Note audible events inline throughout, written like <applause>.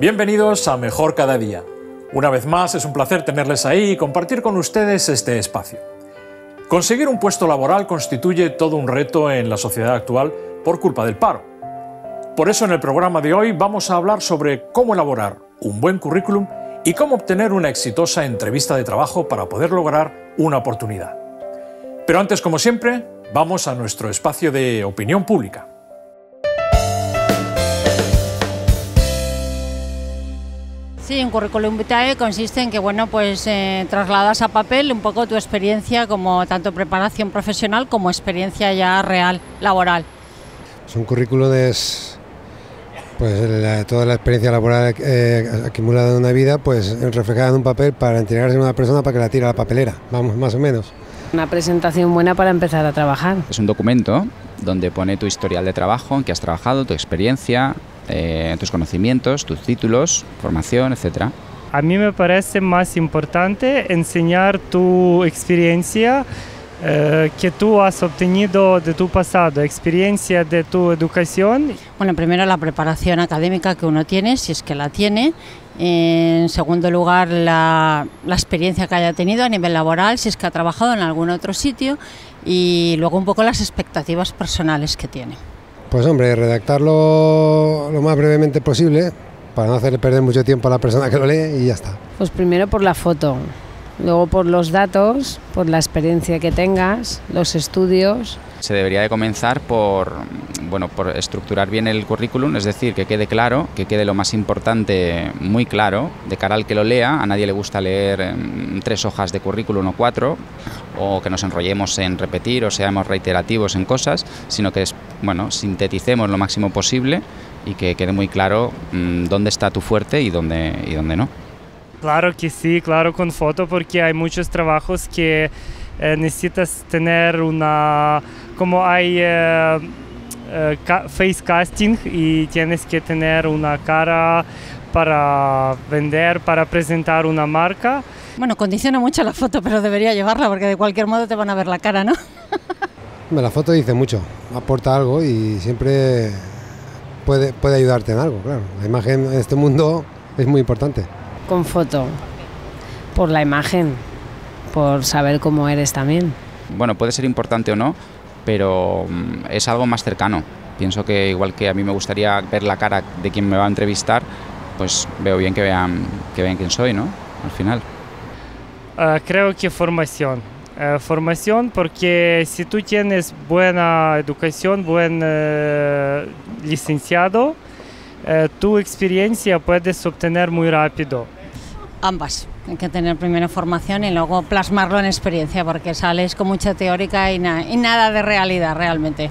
Bienvenidos a Mejor Cada Día, una vez más, es un placer tenerles ahí y compartir con ustedes este espacio. Conseguir un puesto laboral constituye todo un reto en la sociedad actual por culpa del paro. Por eso en el programa de hoy vamos a hablar sobre cómo elaborar un buen currículum y cómo obtener una exitosa entrevista de trabajo para poder lograr una oportunidad. Pero antes, como siempre, vamos a nuestro espacio de opinión pública. Sí, un currículum vitae consiste en que, bueno, pues eh, trasladas a papel un poco tu experiencia como tanto preparación profesional como experiencia ya real, laboral. Es un pues de toda la experiencia laboral eh, acumulada en una vida, pues reflejada en un papel para entregarse a una persona para que la tire a la papelera, vamos, más o menos. Una presentación buena para empezar a trabajar. Es un documento donde pone tu historial de trabajo, en qué has trabajado, tu experiencia, eh, tus conocimientos, tus títulos, formación, etc. A mí me parece más importante enseñar tu experiencia eh, que tú has obtenido de tu pasado, experiencia de tu educación. Bueno, primero la preparación académica que uno tiene, si es que la tiene, en segundo lugar, la, experiencia que haya tenido a nivel laboral, si es que ha trabajado en algún otro sitio, y luego un poco las expectativas personales que tiene. Pues hombre, redactarlo lo más brevemente posible para no hacerle perder mucho tiempo a la persona que lo lee y ya está. Pues primero por la foto. Luego por los datos, por la experiencia que tengas, los estudios. Se debería de comenzar por, bueno, por estructurar bien el currículum, es decir, que quede claro, que quede lo más importante muy claro de cara al que lo lea. A nadie le gusta leer em, tres hojas de currículum o cuatro, o que nos enrollemos en repetir o seamos reiterativos en cosas, sino que bueno, sinteticemos lo máximo posible y que quede muy claro em, dónde está tu fuerte y dónde, y dónde no. Claro que sí, claro con foto porque hay muchos trabajos que eh, necesitas tener una, como hay eh, eh, face casting y tienes que tener una cara para vender, para presentar una marca. Bueno, condiciona mucho la foto, pero debería llevarla porque de cualquier modo te van a ver la cara, ¿no? la foto dice mucho, aporta algo y siempre puede, puede ayudarte en algo, claro. La imagen en este mundo es muy importante con foto? Por la imagen, por saber cómo eres también. Bueno, puede ser importante o no, pero mm, es algo más cercano. Pienso que igual que a mí me gustaría ver la cara de quien me va a entrevistar, pues veo bien que vean, que vean quién soy, ¿no? Al final. Ah, creo que formación. Ah, formación porque si tú tienes buena educación, buen eh, licenciado, eh, tu experiencia puedes obtener muy rápido. Ambas. Hay que tener primero formación y luego plasmarlo en experiencia, porque sales con mucha teórica y, nada de realidad realmente.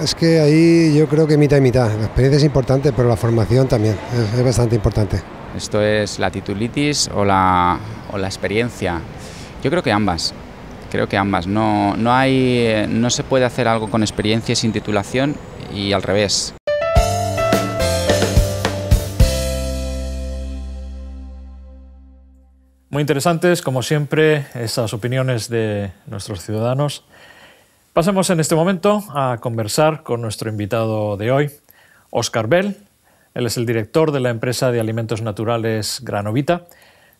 Es que ahí yo creo que mitad y mitad. La experiencia es importante, pero la formación también es, bastante importante. Esto es la titulitis o la, o la, experiencia. Yo creo que ambas. Creo que ambas. No, no, hay, eh, no se puede hacer algo con experiencia sin titulación y al revés. Muy interesantes, como siempre, esas opiniones de nuestros ciudadanos. Pasemos en este momento a conversar con nuestro invitado de hoy, Oscar Bell. Él es el director de la empresa de alimentos naturales Granovita,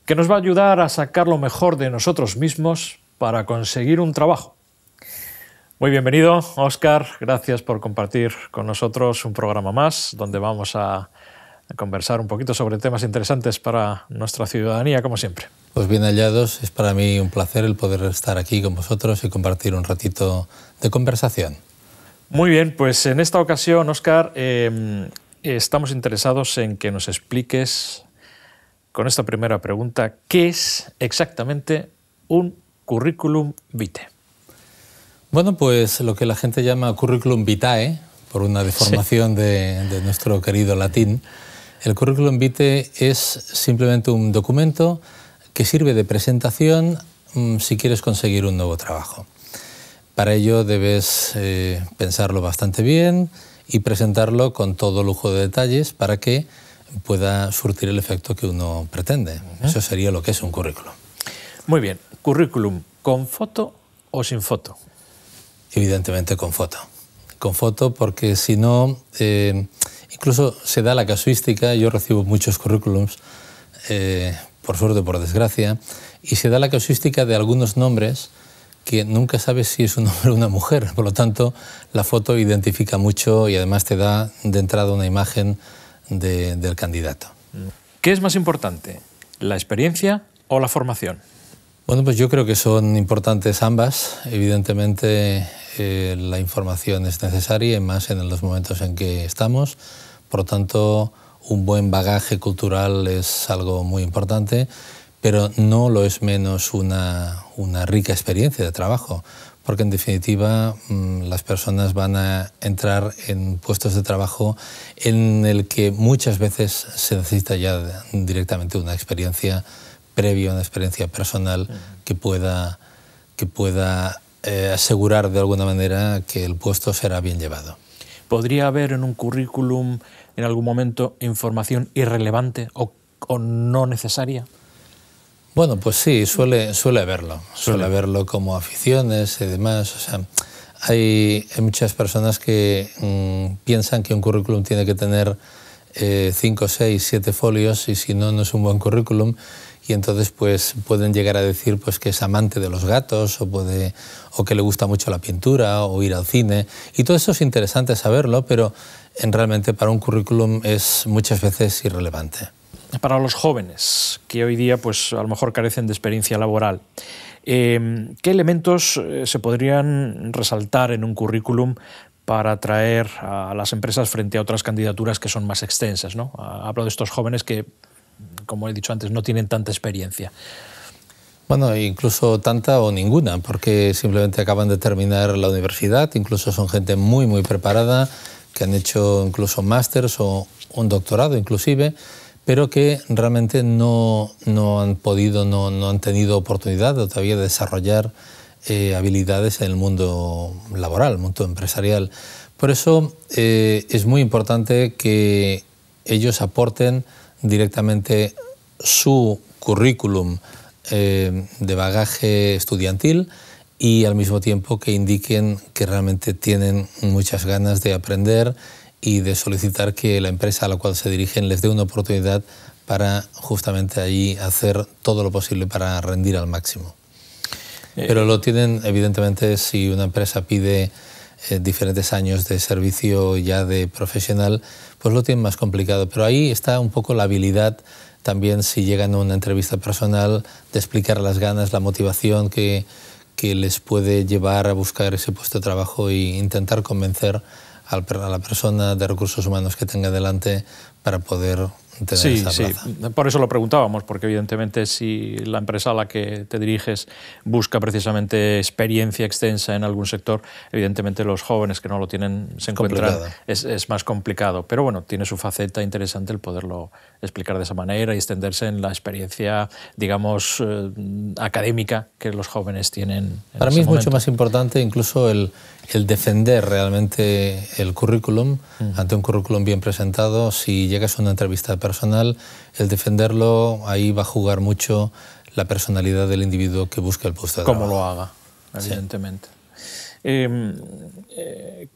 que nos va a ayudar a sacar lo mejor de nosotros mismos para conseguir un trabajo. Muy bienvenido, Oscar. Gracias por compartir con nosotros un programa más donde vamos a conversar un poquito sobre temas interesantes para nuestra ciudadanía, como siempre. Pues bien hallados, es para mí un placer el poder estar aquí con vosotros y compartir un ratito de conversación. Muy bien, pues en esta ocasión, Oscar, em, estamos interesados en que nos expliques con esta primera pregunta, ¿qué es exactamente un currículum vitae? Bueno, pues lo que la gente llama currículum vitae, por una deformación de nuestro querido latín, el currículum vitae es simplemente un documento que sirve de presentación mm, si quieres conseguir un nuevo trabajo. Para ello debes eh, pensarlo bastante bien y presentarlo con todo lujo de detalles para que pueda surtir el efecto que uno pretende. Eso sería lo que es un currículum. Muy bien, currículum con foto o sin foto. Evidentemente con foto. Con foto porque si no... Eh, Incluso se da la casuística, yo recibo muchos currículums, eh, por suerte o por desgracia, y se da la casuística de algunos nombres que nunca sabes si es un <laughs> hombre o una mujer. Por lo tanto, la foto identifica mucho y además te da de entrada una imagen del candidato. ¿Qué es más importante, la experiencia o la formación? Bueno, pues yo creo que son importantes ambas. Evidentemente, eh, la información es necesaria, más en los momentos en que estamos. Por lo tanto, un buen bagaje cultural es algo muy importante, pero no lo es menos una, rica experiencia de trabajo, porque en definitiva mm, las personas van a entrar en puestos de trabajo en el que muchas veces se necesita ya directamente una experiencia previa, una experiencia personal que pueda, que pueda eh, asegurar de alguna manera que el puesto será bien llevado. ¿Podría haber en un currículum en algún momento información irrelevante o, no necesaria? Bueno, pues sí, suele, suele haberlo. Suele. haberlo como aficiones y demás. O sea, hay, muchas personas que mm, piensan que un currículum tiene que tener 5, 6, 7 folios y si no, no es un buen currículum y entonces pues pueden llegar a decir pues que es amante de los gatos o puede o que le gusta mucho la pintura o ir al cine y todo eso es interesante saberlo pero en, realmente para un currículum es muchas veces irrelevante para los jóvenes que hoy día pues a lo mejor carecen de experiencia laboral em, qué elementos eh, se podrían resaltar en un currículum para atraer a las empresas frente a otras candidaturas que son más extensas. ¿no? Hablo de estos jóvenes que como he dicho antes, no tienen tanta experiencia. Bueno, incluso tanta o ninguna, porque simplemente acaban de terminar la universidad, incluso son gente muy, muy preparada, que han hecho incluso másters o un doctorado inclusive, pero que realmente no, han podido, no, han tenido oportunidad todavía de desarrollar eh, habilidades en el mundo laboral, mundo empresarial. Por eso eh, es muy importante que ellos aporten directamente su currículum eh, de bagaje estudiantil y al mismo tiempo que indiquen que realmente tienen muchas ganas de aprender y de solicitar que la empresa a la cual se dirigen les dé una oportunidad para justamente allí hacer todo lo posible para rendir al máximo. Eh, Pero lo tienen, evidentemente, si una empresa pide eh, diferentes años de servicio ya de profesional, pues lo tienen más complicado. Pero ahí está un poco la habilidad también si llegan a una entrevista personal de explicar las ganas, la motivación que, les puede llevar a buscar ese puesto de trabajo e intentar convencer a la persona de recursos humanos que tenga delante para poder sí, Por eso lo preguntábamos, porque evidentemente si la empresa a la que te diriges busca precisamente experiencia extensa en algún sector, evidentemente los jóvenes que no lo tienen se encuentran es, es, más complicado. Pero bueno, tiene su faceta interesante el poderlo explicar de esa manera y extenderse en la experiencia, digamos, eh, académica que los jóvenes tienen. Para mí es mucho más importante incluso el, defender realmente el currículum ante un currículum bien presentado. Si llegas a una entrevista de personal, el defenderlo, ahí va a jugar mucho la personalidad del individuo que busca el puesto de trabajo. Como lo haga, evidentemente. Em, eh,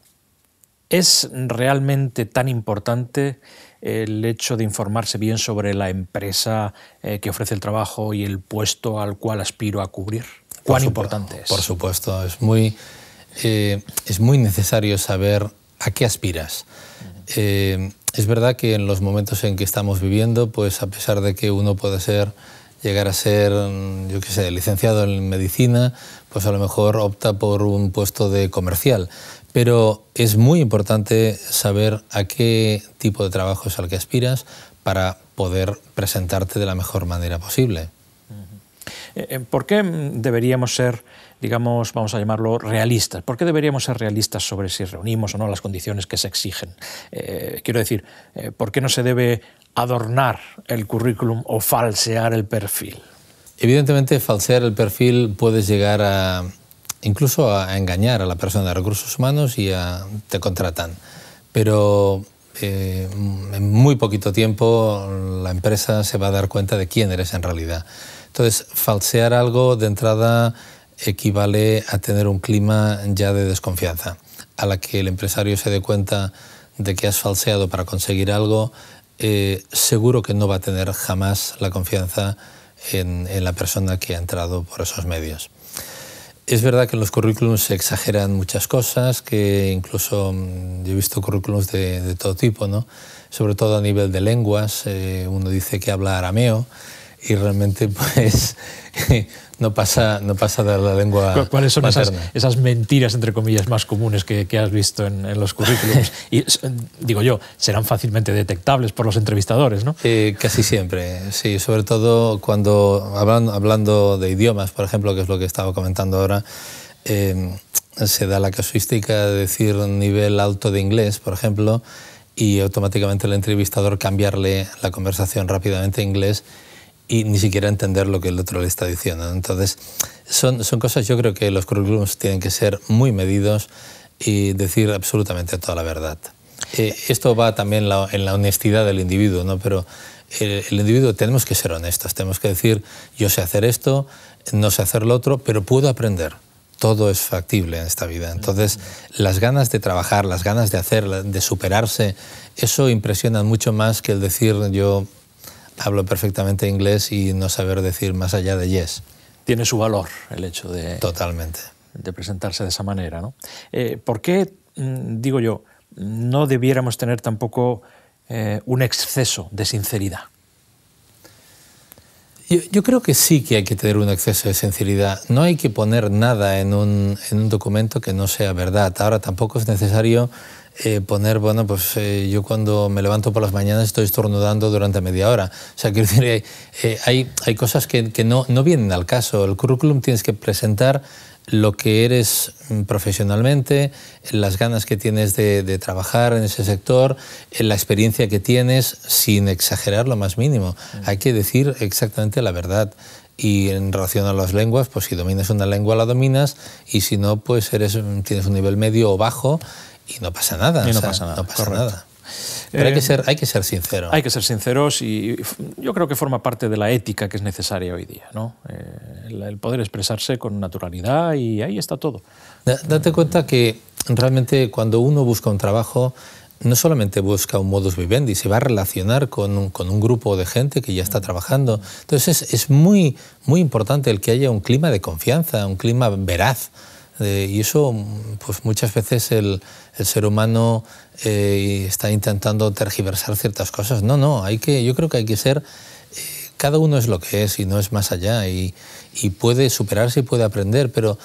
¿Es realmente tan importante el hecho de informarse bien sobre la empresa eh, que ofrece el trabajo y el puesto al cual aspiro a cubrir? ¿Cuán importante es? Por supuesto, es muy, eh, es muy necesario saber a qué aspiras. Es verdad que en los momentos en que estamos viviendo, pues a pesar de que uno puede ser llegar a ser, mm, yo qué sé, licenciado en medicina, pues a lo mejor opta por un puesto de comercial. Pero es muy importante saber a qué tipo de trabajo es al que aspiras para poder presentarte de la mejor manera posible. Eh, eh, ¿Por qué deberíamos ser digamos, vamos a llamarlo realistas. ¿Por qué deberíamos ser realistas sobre si reunimos o no las condiciones que se exigen? Eh, quiero decir, eh, ¿por qué no se debe adornar el currículum o falsear el perfil? Evidentemente, falsear el perfil puede llegar a incluso a engañar a la persona de recursos humanos y a, te contratan. Pero eh, en muy poquito tiempo la empresa se va a dar cuenta de quién eres en realidad. Entonces, falsear algo de entrada equivale a tener un clima ya de desconfianza, a la que el empresario se dé cuenta de que has falseado para conseguir algo, eh, seguro que no va a tener jamás la confianza en, la persona que ha entrado por esos medios. Es verdad que en los currículums se exageran muchas cosas, que incluso mm, yo he visto currículums de, todo tipo, sobre todo a nivel de lenguas. Eh, uno dice que habla arameo, y realmente <laughs> pues no pasa, no pasa de la lengua ¿Cuáles son esas, mentiras, entre comillas, más comunes que, has visto en, los currículums? <laughs> y digo yo, serán fácilmente detectables por los entrevistadores, ¿no? Eh, casi siempre, sí. Sobre todo cuando hablan, hablando de idiomas, por ejemplo, que es lo que estaba comentando ahora, em, se da la casuística de decir nivel alto de inglés, por ejemplo, y automáticamente el entrevistador cambiarle la conversación rápidamente a inglés y ni siquiera entender lo que el otro le está diciendo. Entonces, son, son cosas, yo creo que los currículums tienen que ser muy medidos y decir absolutamente toda la verdad. Eh, esto va también en la honestidad del individuo, ¿no? pero el, eh, el, individuo tenemos que ser honestos, tenemos que decir, yo sé hacer esto, no sé hacer lo otro, pero puedo aprender. Todo es factible en esta vida. Entonces, las ganas de trabajar, las ganas de hacer, de superarse, eso impresiona mucho más que el decir yo hablo perfectamente inglés y no saber decir más allá de yes. Tiene su valor el hecho de... Totalmente. De presentarse de esa manera, ¿no? Eh, ¿Por qué, mm, digo yo, no debiéramos tener tampoco eh, un exceso de sinceridad? Yo, creo que sí que hay que tener un exceso de sinceridad. No hay que poner nada en un, en un documento que no sea verdad. Ahora tampoco es necesario eh, poner, bueno, pues eh, yo cuando me levanto por las mañanas estoy estornudando durante media hora. O sea, quiero <laughs> decir, eh, hay, hay cosas que, que, no, no vienen al caso. El currículum tienes que presentar lo que eres mm, profesionalmente, las ganas que tienes de, de, trabajar en ese sector, la experiencia que tienes, sin exagerar lo más mínimo. Mm. Hay que decir exactamente la verdad. Y en relación a las lenguas, pues si dominas una lengua la dominas y si no, pues eres, mm, tienes un nivel medio o bajo y no pasa nada. no pasa nada. No pasa nada. Pero hay que eh, ser, hay que ser sinceros. Hay que ser sinceros y yo creo que forma parte de la ética que es necesaria hoy día, ¿no? Eh, el poder expresarse con naturalidad y ahí está todo. Date cuenta que realmente cuando uno busca un trabajo no solamente busca un modus vivendi, se va a relacionar con un, grupo de gente que ya está trabajando. Entonces es, es muy, muy importante el que haya un clima de confianza, un clima veraz. Eh, y eso, pues muchas veces el, ser humano eh, está intentando tergiversar ciertas cosas. No, no, hay que, yo creo que hay que ser, eh, cada uno es lo que es y no es más allá, y, puede superarse y puede aprender, pero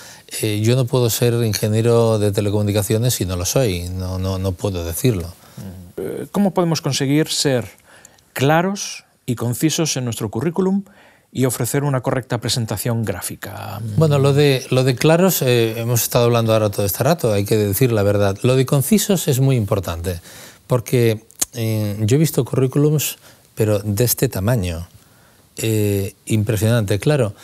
yo no puedo ser ingeniero de telecomunicaciones si no lo soy, no, no, no puedo decirlo. ¿Cómo podemos conseguir ser claros y concisos en nuestro currículum? y ofrecer una correcta presentación gráfica. Bueno, lo de, lo de claros, eh, hemos estado hablando ahora todo este rato, hay que decir la verdad. Lo de concisos es muy importante, porque eh, yo he visto currículums, pero de este tamaño. Eh, impresionante, claro.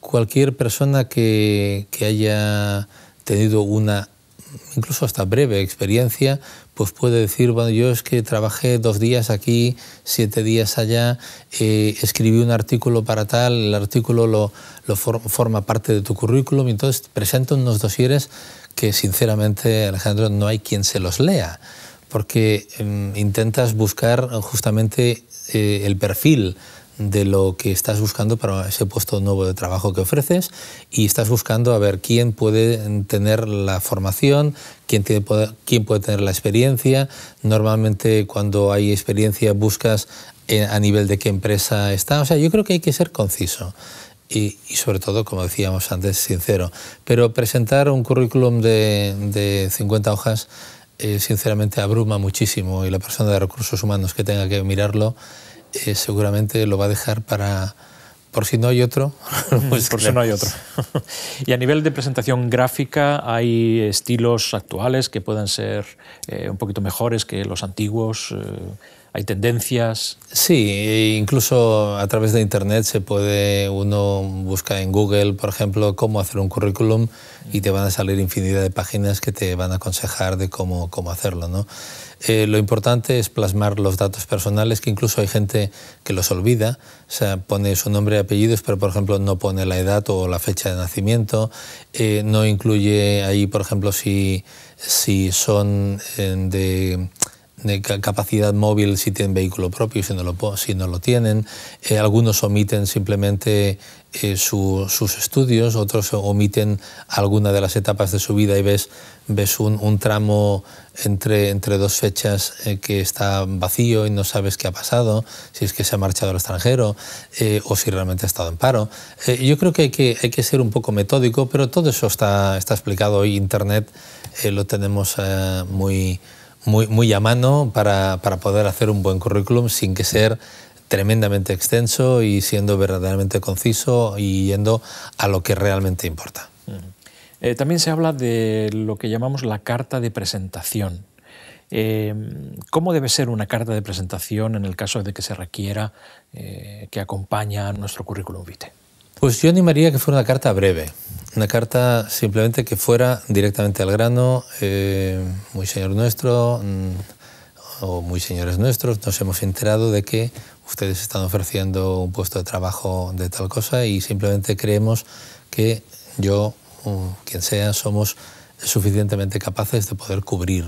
cualquier persona que, que haya tenido una, incluso hasta breve experiencia, pues puede decir, bueno, yo es que trabajé dos días aquí, siete días allá, eh, escribí un artículo para tal, el artículo lo, forma parte de tu currículum, entonces presento unos dosieres que sinceramente, Alejandro, no hay quien se los lea, porque em, intentas buscar justamente eh, el perfil de lo que estás buscando para ese puesto nuevo de trabajo que ofreces y estás buscando a ver quién puede tener la formación, quién, quién puede tener la experiencia. Normalmente cuando hay experiencia buscas eh, a nivel de qué empresa está. O sea, yo creo que hay que ser conciso. Y, sobre todo, como decíamos antes, sincero. Pero presentar un currículum de, de 50 hojas, eh, sinceramente, abruma muchísimo y la persona de recursos humanos que tenga que mirarlo eh, seguramente lo va a dejar para, por si no hay otro. <laughs> Pues por si no hay otro. <laughs> y a nivel de presentación gráfica, ¿hay estilos actuales que puedan ser eh, un poquito mejores que los antiguos? Eh, ¿Hay tendencias? Sí, e incluso a través de Internet se puede, uno busca en Google, por ejemplo, cómo hacer un currículum y te van a salir infinidad de páginas que te van a aconsejar de cómo, cómo hacerlo. ¿no? Eh, lo importante es plasmar los datos personales, que incluso hay gente que los olvida, o sea, pone su nombre y apellidos, pero por ejemplo no pone la edad o la fecha de nacimiento, eh, no incluye ahí, por ejemplo, si, si son eh, de capacidad móvil si tienen vehículo propio si no lo, si no lo tienen. algunos omiten simplemente sus estudios, otros omiten alguna de las etapas de su vida y ves, ves un, un tramo entre, dos fechas eh, que está vacío y no sabes qué ha pasado, si es que se ha marchado al extranjero eh, o si realmente ha estado en paro. Eh, yo creo que hay, que ser un poco metódico, pero todo eso está, explicado hoy. Internet lo tenemos muy, muy, a mano para, para poder hacer un buen currículum sin que sea tremendamente extenso y siendo verdaderamente conciso y yendo a lo que realmente importa. Eh, también se habla de lo que llamamos la carta de presentación. Eh, ¿Cómo debe ser una carta de presentación en el caso de que se requiera eh, que acompañe a nuestro currículum vitae? Pues yo animaría que fuera una carta breve, una carta simplemente que fuera directamente al grano, muy señor nuestro mm, o muy señores nuestros, nos hemos enterado de que ustedes están ofreciendo un puesto de trabajo de tal cosa y simplemente creemos que yo o quien sea, somos suficientemente capaces de poder cubrir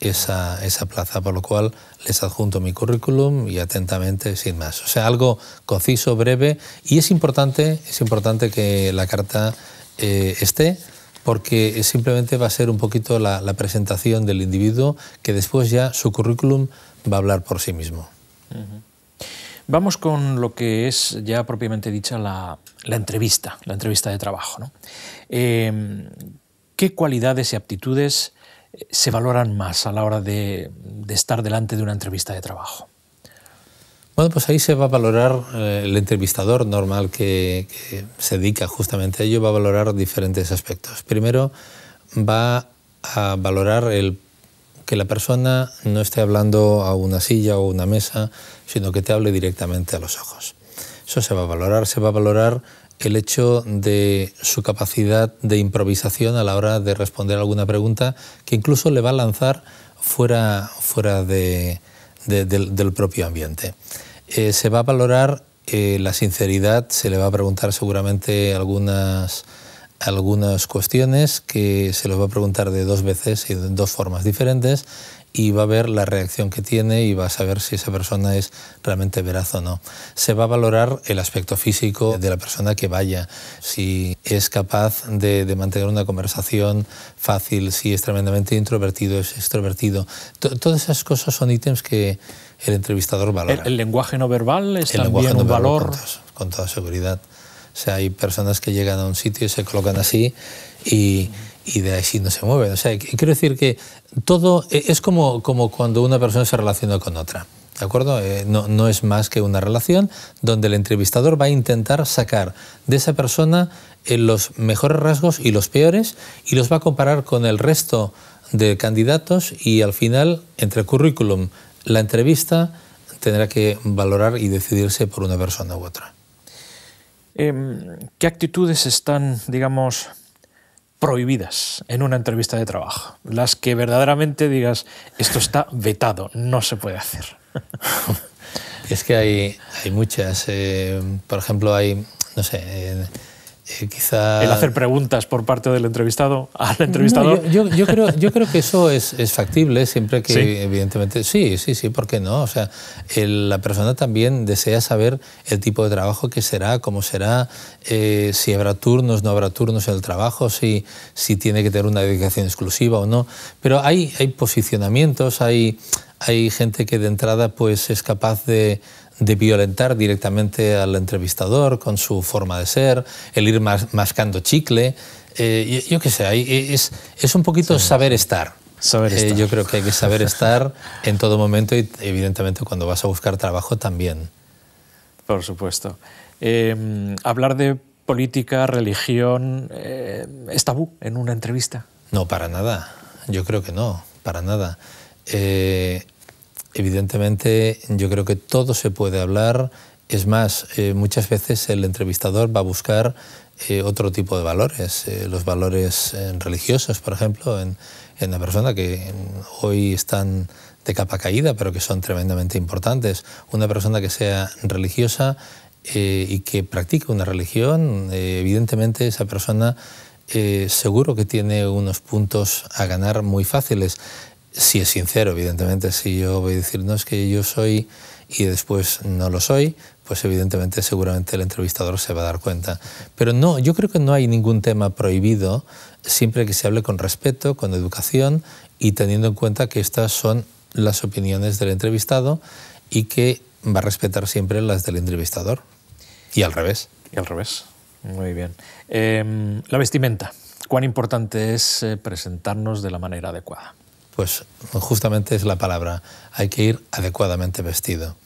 esa, esa, plaza, por lo cual les adjunto mi currículum y atentamente, sin más. O sea, algo conciso, breve, y es importante, es importante que la carta eh, esté, porque simplemente va a ser un poquito la, presentación del individuo, que después ya su currículum va a hablar por sí mismo. Vamos con lo que es ya propiamente dicha la, entrevista, la entrevista de trabajo. Em, ¿Qué cualidades y aptitudes eh, se valoran más a la hora de, estar delante de una entrevista de trabajo? Bueno, pues ahí se va a valorar eh, el entrevistador normal que, que se dedica justamente a ello, va a valorar diferentes aspectos. Primero, va a valorar el que la persona no esté hablando a una silla o una mesa, sino que te hable directamente a los ojos. Eso se va a valorar, se va a valorar el hecho de su capacidad de improvisación a la hora de responder alguna pregunta que incluso le va a lanzar fuera, fuera del, propio ambiente. Eh, se va a valorar eh, la sinceridad, se le va a preguntar seguramente algunas algunas cuestiones que se los va a preguntar de dos veces y de dos formas diferentes y va a ver la reacción que tiene y va a saber si esa persona es realmente veraz o no. Se va a valorar el aspecto físico de la persona que vaya, si es capaz de, mantener una conversación fácil, si es tremendamente introvertido, es extrovertido. todas esas cosas son ítems que el entrevistador valora. ¿El, lenguaje no verbal es el también un valor? con toda seguridad. O sea, hay personas que llegan a un sitio y se colocan así y, de ahí sí no se mueven. O sea, quiero decir que todo e-, es como, como cuando una persona se relaciona con otra. ¿De acuerdo? Eh, no, no, es más que una relación donde el entrevistador va a intentar sacar de esa persona eh, los mejores rasgos y los peores y los va a comparar con el resto de candidatos y al final, entre currículum, la entrevista, tendrá que valorar y decidirse por una persona u otra. Em, qué actitudes están, digamos, prohibidas en una entrevista de trabajo, las que verdaderamente digas, esto está vetado, no se puede hacer. <laughs> Es que hay, hay muchas. Eh, por ejemplo, hay, no sé, eh, eh, el hacer preguntas por parte del entrevistado al entrevistador. yo, creo, yo creo que eso es, factible siempre que, evidentemente, sí, sí, sí, ¿por qué no? O sea, la persona también desea saber el tipo de trabajo que será, cómo será, eh, si habrá turnos, no habrá turnos en el trabajo, si, si tiene que tener una dedicación exclusiva o no. Pero hay, hay posicionamientos, hay, hay gente que de entrada pues, es capaz de de violentar directamente al entrevistador con su forma de ser, el ir mascando chicle, eh, yo, qué sé, es, es un poquito saber eh, estar. yo creo que hay que saber <laughs> estar en todo momento y evidentemente cuando vas a buscar trabajo también. Por supuesto. Em, hablar de política, religión, eh, ¿es tabú en una entrevista? No, para nada. Yo creo que no, para nada. Evidentemente, yo creo que todo se puede hablar. Es más, eh, muchas veces el entrevistador va a buscar eh, otro tipo de valores, eh, los valores religiosos, por ejemplo, en, en la persona que hoy están de capa caída, pero que son tremendamente importantes. Una persona que sea religiosa y que practique una religión, evidentemente esa persona seguro que tiene unos puntos a ganar muy fáciles si es sincero, evidentemente, si yo voy a decir, no, que yo soy y después no lo soy, pues evidentemente seguramente el entrevistador se va a dar cuenta. Pero no, yo creo que no hay ningún tema prohibido siempre que se hable con respeto, con educación y teniendo en cuenta que estas son las opiniones del entrevistado y que va a respetar siempre las del entrevistador. Y al revés. Y al revés. Muy bien. Em, la vestimenta. ¿Cuán importante es eh, presentarnos de la manera adecuada? pues justamente es la palabra, hay que ir adecuadamente vestido.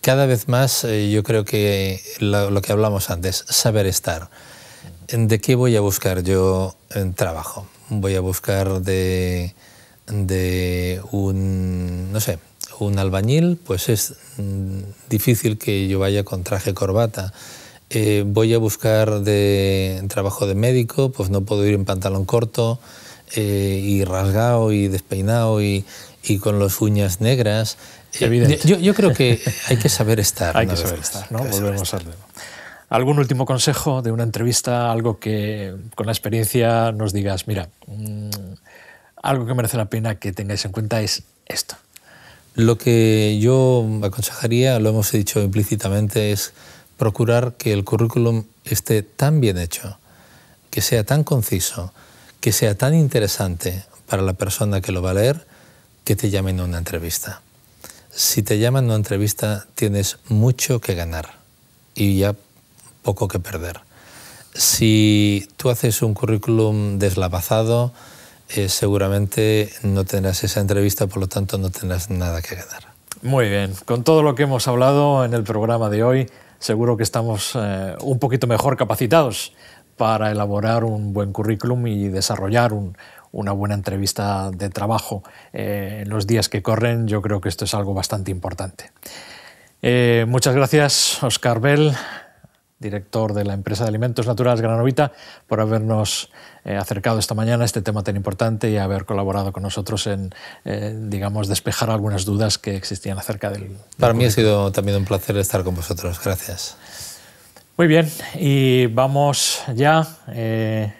Cada vez más eh, yo creo que lo, que hablamos antes, saber estar. ¿De qué voy a buscar yo en eh, trabajo? Voy a buscar de, de un, no sé, un albañil, pues es mm, difícil que yo vaya con traje corbata. Eh, voy a buscar de trabajo de médico, pues no puedo ir en pantalón corto. Eh, y rasgado y despeinado y, y con las uñas negras. Eh, yo, creo que hay que saber estar. <laughs> hay que saber estar, Volvemos ¿Algún último consejo de una entrevista? Algo que con la experiencia nos digas, mira, mm, algo que merece la pena que tengáis en cuenta es esto. Lo que yo aconsejaría, lo hemos dicho implícitamente, es procurar que el currículum esté tan bien hecho, que sea tan conciso, que sea tan interesante para la persona que lo va a leer que te llamen a una entrevista. Si te llaman a una entrevista tienes mucho que ganar y ya poco que perder. Si tú haces un currículum deslavazado, eh, seguramente no tendrás esa entrevista, por lo tanto no tendrás nada que ganar. Muy bien, con todo lo que hemos hablado en el programa de hoy, seguro que estamos eh, un poquito mejor capacitados para elaborar un buen currículum y desarrollar una buena entrevista de trabajo. Eh, en los días que corren yo creo que esto es algo bastante importante. Eh, muchas gracias, Oscar Bell, director de la empresa de alimentos naturales Granovita, por habernos eh, acercado esta mañana a este tema tan importante y haber colaborado con nosotros en, digamos, despejar algunas dudas que existían acerca del Para mí ha sido también un placer estar con vosotros. Gracias. Muy bien, y vamos ya eh,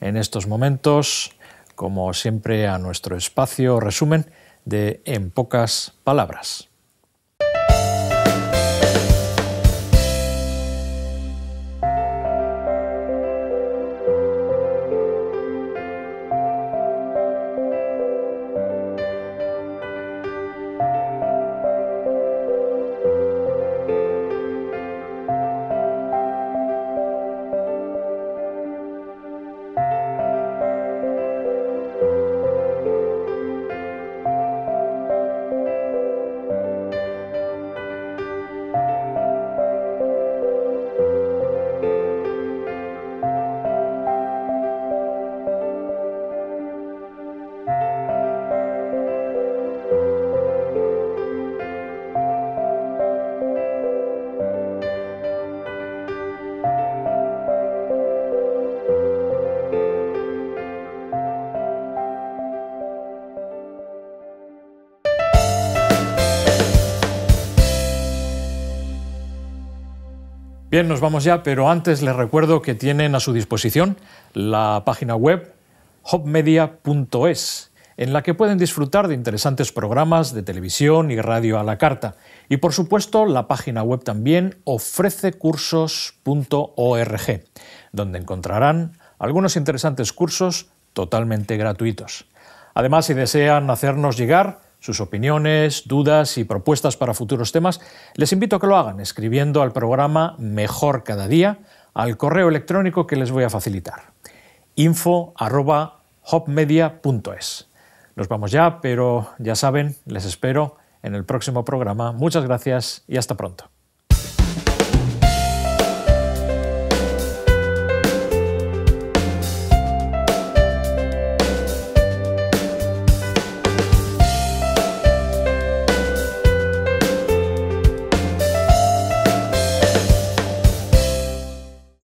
en estos momentos, como siempre, a nuestro espacio resumen de En pocas palabras. Bien, nos vamos ya, pero antes les recuerdo que tienen a su disposición la página web hopmedia.es, en la que pueden disfrutar de interesantes programas de televisión y radio a la carta. Y por supuesto, la página web también ofrece cursos.org donde encontrarán algunos interesantes cursos totalmente gratuitos. Además, si desean hacernos llegar sus opiniones, dudas y propuestas para futuros temas, les invito a que lo hagan escribiendo al programa Mejor Cada Día al correo electrónico que les voy a facilitar. info.hopmedia.es. Nos vamos ya, pero ya saben, les espero en el próximo programa. Muchas gracias y hasta pronto.